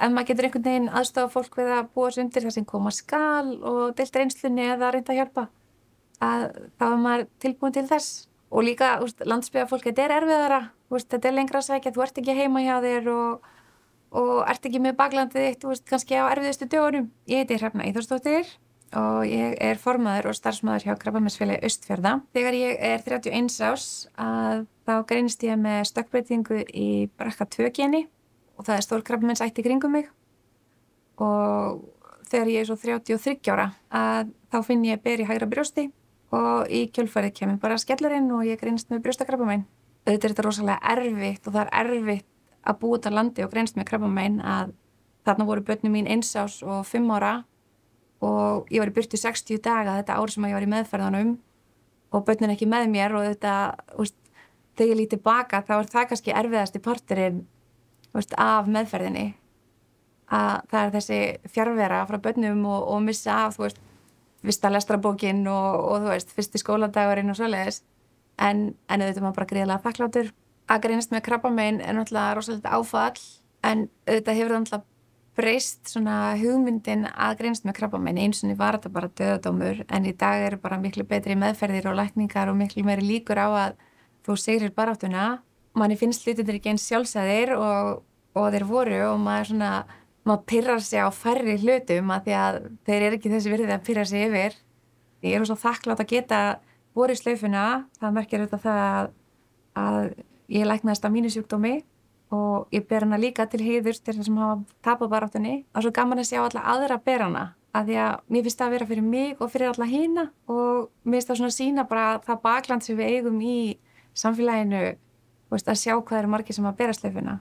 ef maður getur einhvern veginn aðstofa fólk við að búa sér undir það sem koma skal og deilt reynslunni eða reynda að hjálpa að þá er maður tilbúin til þess og líka landsbyðafólk, þetta er erfiðara veist, þetta er lengra að sækja, þú ert ekki heima hjá þér og, og ert ekki með baglandið eitt, veist, kannski á erfiðustu dögunum Ég heiti Hrefna Íþórstóttir og ég er formaður og starfsmaður hjá Krabbamessfélagi Östfjörða Þegar ég er 31 ás að þá greinist ég með stökkbreytingu í brakka 2 geni og það er stólkrabmins ætti kringum mig og þegar ég er svo 33 ára að þá finn ég ber í hægra brjósti og í kjölfarið kemur bara skellurinn og ég greinst með brjóstakrabbamæn. Þetta er þetta rosalega erfitt og það er erfitt að búa út á landi og greinst með krabbamæn að þarna voru börnum mín einsás og fimm ára og ég var í byrtu 60 daga þetta ár sem ég var í meðferðanum og börnum ekki með mér og þetta, þegar ég líti baka þá er það kannski erfiðasti parturinn veist, af meðferðinni að það er þessi fjárvera frá börnum og, og missa af þú veist, vista lestrabókin og, og þú veist, fyrsti skóladagurinn og svoleiðis en, en auðvitað maður bara gríðlega þakkláttur að grínast með krabbamein er náttúrulega rosalega áfall en auðvitað hefur það náttúrulega breyst svona hugmyndin að grínast með krabbamein eins og niður var þetta bara döðadómur en í dag eru bara miklu betri meðferðir og lækningar og miklu meiri líkur á að þú segrir baráttuna manni finnst hlutinir ekki eins sjálfsæðir og, og þeir voru og maður svona, maður pyrrar sig á færri hlutum að því að þeir eru ekki þessi virði að pyrra sig yfir. Ég er svona þakklátt að geta voru í slaufuna, það merkir auðvitað það að, að ég læknast á mínu sjúkdómi og ég ber hana líka til heiður til þess að maður tapar baráttunni og svo gaman að sjá alla aðra að ber hana að því að mér finnst það að vera fyrir mig og fyrir alla hýna og mér finnst það svona að sína bara það bakland sem við eigum í samfélaginu veist, að sjá hvað eru margir sem að bera slefuna